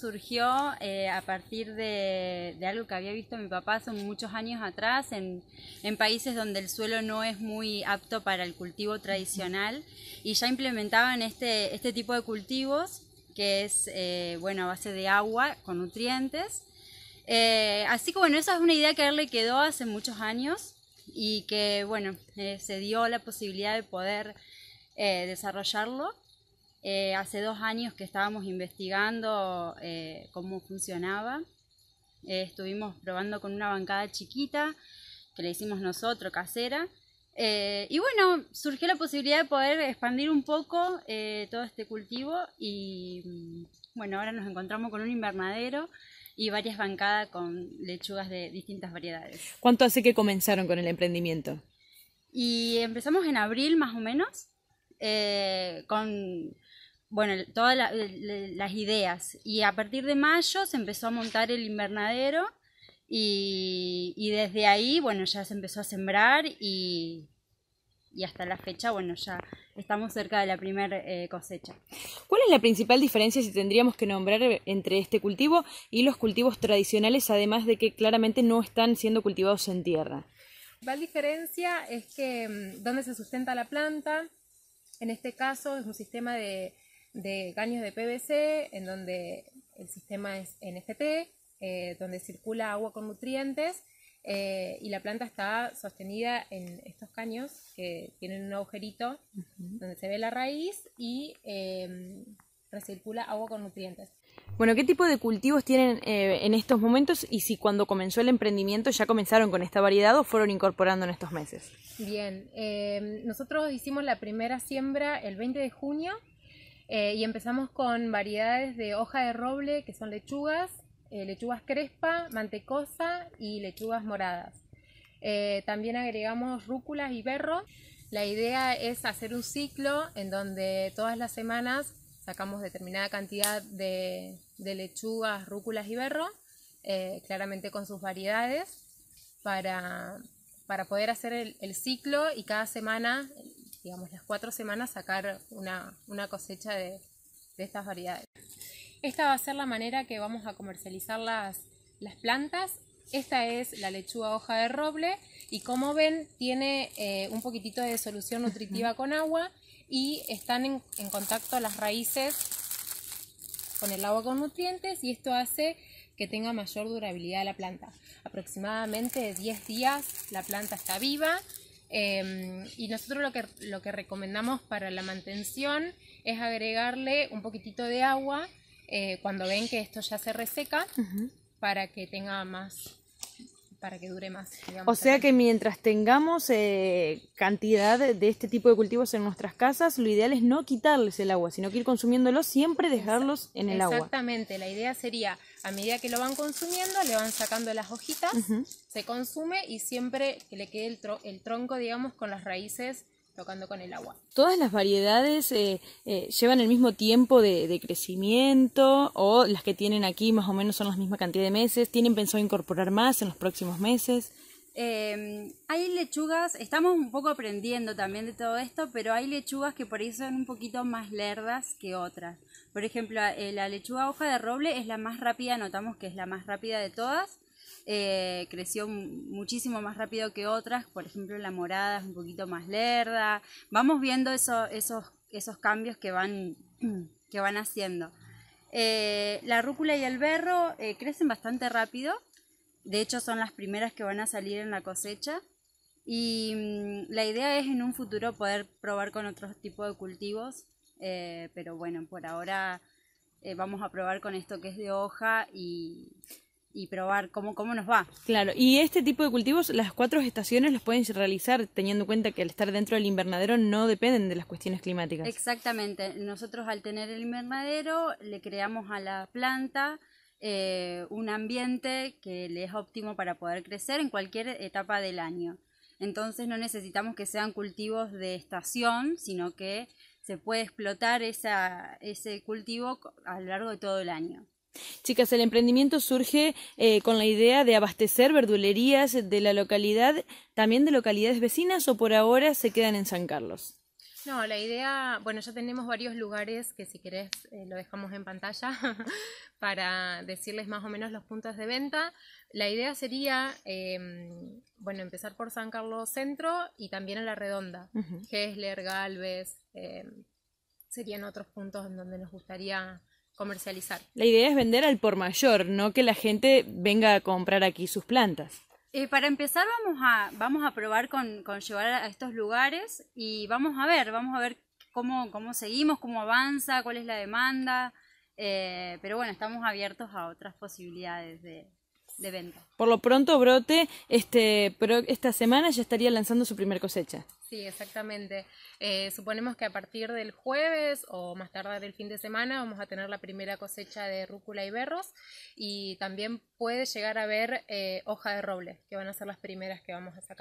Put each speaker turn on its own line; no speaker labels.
surgió eh, a partir de, algo que había visto mi papá hace muchos años atrás en, países donde el suelo no es muy apto para el cultivo tradicional y ya implementaban este, este tipo de cultivos que es eh, bueno, a base de agua con nutrientes. Eh, así que bueno, esa es una idea que a él le quedó hace muchos años y que bueno, se dio la posibilidad de poder desarrollarlo. Eh, hace dos años que estábamos investigando eh, cómo funcionaba. Eh, estuvimos probando con una bancada chiquita que le hicimos nosotros, casera. y bueno, surgió la posibilidad de poder expandir un poco todo este cultivo y mm, bueno, ahora nos encontramos con un invernadero y varias bancadas con lechugas de distintas variedades.
¿Cuánto hace que comenzaron con el emprendimiento?
Y empezamos en abril más o menos eh, con bueno, todas las ideas. Y a partir de mayo se empezó a montar el invernadero y, desde ahí, bueno, ya se empezó a sembrar y, y hasta la fecha, bueno, ya estamos cerca de la primera eh, cosecha.
¿Cuál es la principal diferencia si tendríamos que nombrar eh, entre este cultivo y los cultivos tradicionales, además de que claramente no están siendo cultivados en tierra?
La diferencia es que mm, donde se sustenta la planta, en este caso es un sistema de, caños de PVC en donde el sistema es NFT, eh, donde circula agua con nutrientes eh, y la planta está sostenida en estos caños que tienen un agujerito donde se ve la raíz y eh, recircula agua con nutrientes.
Bueno, ¿qué tipo de cultivos tienen eh, en estos momentos y si cuando comenzó el emprendimiento ya comenzaron con esta variedad o fueron incorporando en estos meses?
Bien, em, nosotros hicimos la primera siembra el 20 de junio eh, y empezamos con variedades de hoja de roble que son lechugas, eh, lechugas crespa, mantecosa y lechugas moradas. también agregamos rúculas y berro. La idea es hacer un ciclo en donde todas las semanas sacamos determinada cantidad de, lechugas, rúculas y berro, eh, claramente con sus variedades, para, poder hacer el, ciclo y cada semana, digamos las cuatro semanas, sacar una, cosecha de, estas variedades. Esta va a ser la manera que vamos a comercializar las, plantas. Esta es la lechuga hoja de roble y como ven tiene eh, un poquitito de solución nutritiva con agua y están en, contacto las raíces con el agua con nutrientes y esto hace que tenga mayor durabilidad la planta. Aproximadamente 10 días la planta está viva em, y nosotros lo que, lo que recomendamos para la mantención es agregarle un poquitito de agua eh, cuando ven que esto ya se reseca para que tenga más para que dure más. o sea que
mientras tengamos eh, cantidad de este tipo de cultivos en nuestras casas, lo ideal es no quitarles el agua, sino que ir consumiéndolos, siempre dejarlos en el agua.
Exactamente, la idea sería, a medida que lo van consumiendo, le van sacando las hojitas, se consume y siempre que le quede el, el tronco, digamos, con las raíces tocando con el agua.
¿Todas las variedades eh, eh, llevan el mismo tiempo de, crecimiento o las que tienen aquí más o menos son la misma cantidad de meses? ¿Tienen pensado incorporar más en los próximos meses?
Em, hay lechugas, estamos un poco aprendiendo también de todo esto, pero hay lechugas que por ahí son un poquito más lerdas que otras. Por ejemplo, eh, la lechuga hoja de roble es la más rápida, notamos que es la más rápida de todas eh, creció muchísimo más rápido que otras, por ejemplo la morada es un poquito más lerda, vamos viendo esos, esos cambios que van, que van haciendo. Eh, la rúcula y el berro eh, crecen bastante rápido, de hecho son las primeras que van a salir en la cosecha y mm, la idea es en un futuro poder probar con otros tipos de cultivos, pero bueno, por ahora vamos a probar con esto que es de hoja y y probar cómo, cómo nos va.
Claro, y este tipo de cultivos, las cuatro estaciones los pueden realizar teniendo en cuenta que al estar dentro del invernadero no dependen de las cuestiones climáticas.
Exactamente, nosotros al tener el invernadero le creamos a la planta eh, un ambiente que le es óptimo para poder crecer en cualquier etapa del año. Entonces no necesitamos que sean cultivos de estación, sino que se puede explotar esa, ese cultivo a lo largo de todo el
año. Chicas, el emprendimiento surge eh, con la idea de abastecer verdulerías de la localidad, también de localidades vecinas o por ahora se quedan en San Carlos.
No, la idea, bueno, ya tenemos varios lugares que si querés eh, lo dejamos en pantalla para decirles más o menos los puntos de venta. La idea sería, em, bueno, empezar por San Carlos Centro y también a La Redonda, uh Galvez, em, serían otros puntos en donde nos gustaría comercializar.
La idea es vender al por mayor, no que la gente venga a comprar aquí sus plantas.
Eh, para empezar vamos a, vamos a probar con, llevar a estos lugares y vamos a ver, vamos a ver cómo, cómo seguimos, cómo avanza, cuál es la demanda, eh, pero bueno, estamos abiertos a otras posibilidades de,
por lo pronto, Brote, este, esta semana ya estaría lanzando su primer cosecha.
Sí, exactamente. Eh,
suponemos que a partir del jueves o más tarde del fin de semana vamos a tener la primera cosecha de rúcula y berros y también puede llegar a ver eh, hoja de roble, que van a ser las primeras que vamos a sacar.